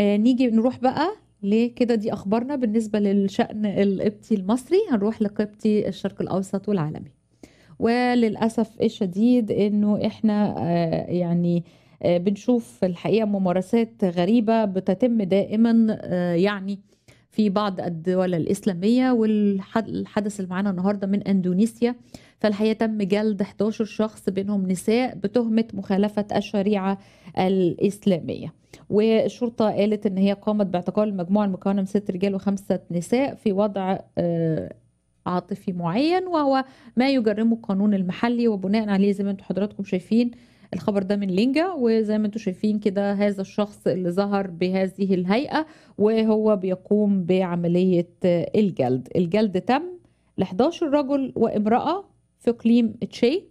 آه، نيجي نروح بقى ليه كده دي اخبارنا بالنسبه للشان القبطي المصري هنروح لقبطي الشرق الاوسط والعالمي وللاسف الشديد انه احنا آه، يعني آه، بنشوف الحقيقه ممارسات غريبه بتتم دائما يعني في بعض الدول الإسلامية والحدث اللي معانا النهاردة من أندونيسيا فالحقيقة تم جلد 11 شخص بينهم نساء بتهمة مخالفة الشريعة الإسلامية والشرطة قالت إن هي قامت باعتقال المجموعة المكونة من ست رجال وخمسة نساء في وضع آه، عاطفي معين وهو ما يجرمه القانون المحلي وبناء عليه زي ما انتم حضراتكم شايفين الخبر ده من لينجا وزي ما انتم شايفين كده هذا الشخص اللي ظهر بهذه الهيئة وهو بيقوم بعملية الجلد الجلد تم ل 11 رجل وامرأة في اقليم تشي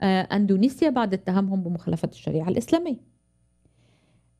آه، اندونيسيا بعد اتهامهم بمخالفة الشريعة الإسلامية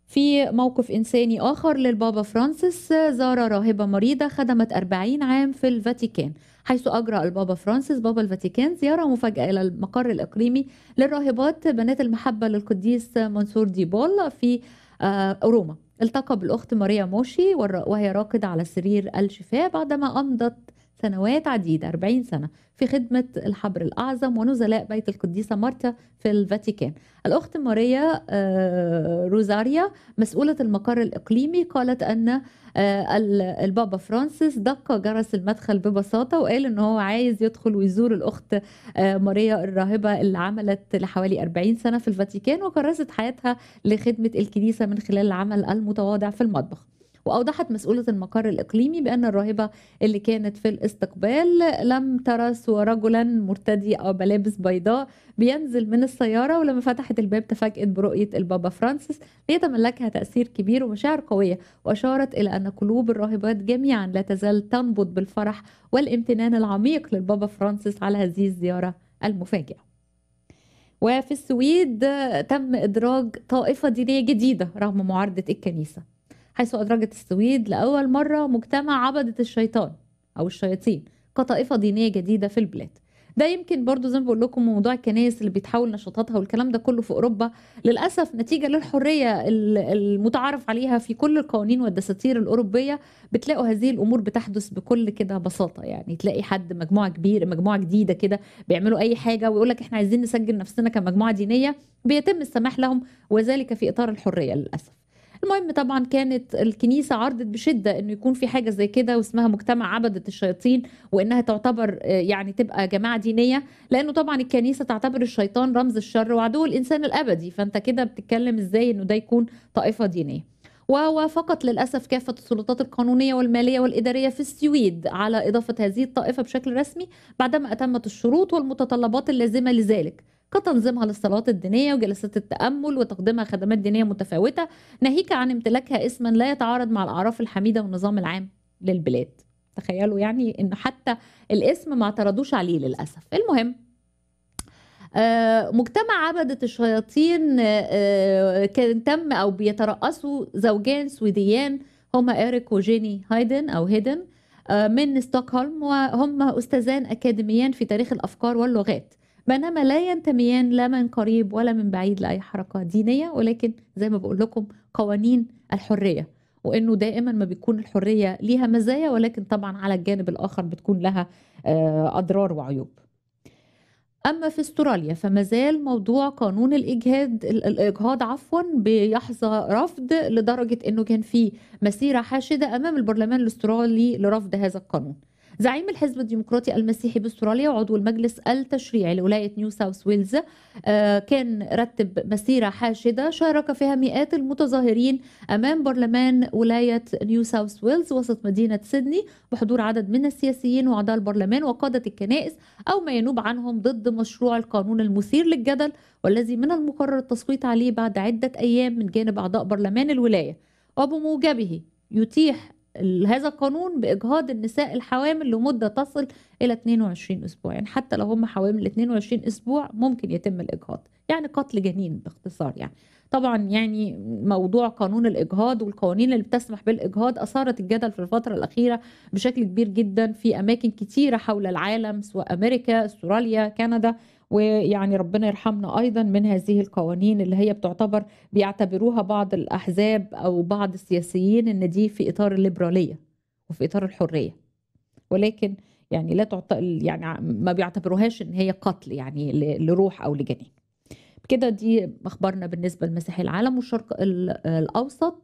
في موقف إنساني آخر للبابا فرانسيس آه، زار راهبة مريضة خدمت 40 عام في الفاتيكان حيث أجرى البابا فرانسيس بابا الفاتيكان زيارة مفاجئة إلى المقر الإقليمي للراهبات بنات المحبة للقديس منصور ديبول في آه، روما التقى بالأخت ماريا موشي وهي راقدة على سرير الشفاء بعدما أمضت سنوات عديدة 40 سنة في خدمة الحبر الأعظم ونزلاء بيت القديسة مارتا في الفاتيكان الأخت ماريا آه، روزاريا مسؤولة المقر الإقليمي قالت أن آه، البابا فرانسيس دق جرس المدخل ببساطة وقال أنه هو عايز يدخل ويزور الأخت آه، ماريا الراهبة اللي عملت لحوالي 40 سنة في الفاتيكان وكرست حياتها لخدمة الكنيسة من خلال العمل المتواضع في المطبخ وأوضحت مسؤولة المقر الإقليمي بأن الراهبة اللي كانت في الاستقبال لم ترى سوى رجلا مرتدي أو ملابس بيضاء بينزل من السيارة ولما فتحت الباب تفاجئت برؤية البابا فرانسيس ليتملكها تأثير كبير ومشاعر قوية وأشارت إلى أن قلوب الراهبات جميعا لا تزال تنبض بالفرح والامتنان العميق للبابا فرانسيس على هذه الزيارة المفاجئة وفي السويد تم إدراج طائفة دينية جديدة رغم معارضة الكنيسة حيث أدرجت السويد لأول مرة مجتمع عبدة الشيطان أو الشياطين كطائفة دينية جديدة في البلاد ده يمكن برضو زي ما بقول لكم موضوع الكنائس اللي بيتحول نشاطاتها والكلام ده كله في اوروبا للاسف نتيجه للحريه المتعارف عليها في كل القوانين والدساتير الاوروبيه بتلاقوا هذه الامور بتحدث بكل كده بساطه يعني تلاقي حد مجموعه كبير مجموعه جديده كده بيعملوا اي حاجه ويقول لك احنا عايزين نسجل نفسنا كمجموعه دينيه بيتم السماح لهم وذلك في اطار الحريه للاسف المهم طبعا كانت الكنيسه عرضت بشده انه يكون في حاجه زي كده واسمها مجتمع عبده الشياطين وانها تعتبر آه، يعني تبقى جماعه دينيه لانه طبعا الكنيسه تعتبر الشيطان رمز الشر وعدو الانسان الابدي فانت كده بتتكلم ازاي انه ده يكون طائفه دينيه ووافقت للأسف كافة السلطات القانونية والمالية والإدارية في السويد على إضافة هذه الطائفة بشكل رسمي بعدما أتمت الشروط والمتطلبات اللازمة لذلك كتنظيمها للصلوات الدينية وجلسات التأمل وتقديمها خدمات دينية متفاوتة ناهيك عن امتلاكها اسما لا يتعارض مع الأعراف الحميدة والنظام العام للبلاد تخيلوا يعني انه حتى الاسم ما اعترضوش عليه للأسف المهم آه، مجتمع عبدة الشياطين آه، آه، كان تم أو بيترأسوا زوجان سويديان هما إيريك وجيني هايدن أو هيدن من ستوكهولم وهما أستاذان أكاديميان في تاريخ الأفكار واللغات بينما لا ينتميان لا من قريب ولا من بعيد لأي حركة دينية ولكن زي ما بقول لكم قوانين الحرية وانه دائما ما بيكون الحريه ليها مزايا ولكن طبعا على الجانب الاخر بتكون لها آه، اضرار وعيوب اما في استراليا فمازال موضوع قانون الاجهاد الاجهاض عفوا بيحظى رفض لدرجه انه كان في مسيره حاشده امام البرلمان الاسترالي لرفض هذا القانون زعيم الحزب الديمقراطي المسيحي باستراليا وعضو المجلس التشريعي لولايه نيو ساوث ويلز آه، كان رتب مسيره حاشده شارك فيها مئات المتظاهرين امام برلمان ولايه نيو ساوث ويلز وسط مدينه سيدني بحضور عدد من السياسيين واعضاء البرلمان وقاده الكنائس او ما ينوب عنهم ضد مشروع القانون المثير للجدل والذي من المقرر التصويت عليه بعد عده ايام من جانب اعضاء برلمان الولايه وبموجبه يتيح هذا القانون باجهاض النساء الحوامل لمده تصل الى 22 اسبوع يعني حتى لو هم حوامل 22 اسبوع ممكن يتم الاجهاض يعني قتل جنين باختصار يعني طبعا يعني موضوع قانون الاجهاض والقوانين اللي بتسمح بالاجهاض اثارت الجدل في الفتره الاخيره بشكل كبير جدا في اماكن كتيره حول العالم سواء امريكا استراليا كندا ويعني ربنا يرحمنا ايضا من هذه القوانين اللي هي بتعتبر بيعتبروها بعض الاحزاب او بعض السياسيين ان دي في اطار الليبراليه وفي اطار الحريه ولكن يعني لا تعط... يعني ما بيعتبروهاش ان هي قتل يعني لروح او لجنين كده دي اخبارنا بالنسبه لمسيحي العالم والشرق الاوسط